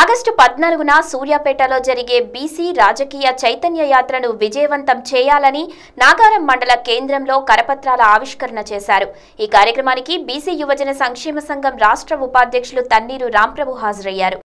August పద్నాలుగున సూర్యాపేటలో జరిగే బీసీ రాజకీయ చైతన్య యాత్రను విజయవంతం చేయాలని నాగారం మండల కేంద్రంలో కరపత్రాల ఆవిష్కరణ చేశారు ఈ కార్యక్రమానికి బీసీ యువజన సంక్షేమ సంఘం రాష్ట్ర ఉపాధ్యక్షులు తన్నీరు రాంప్రభు హాజరయ్యారు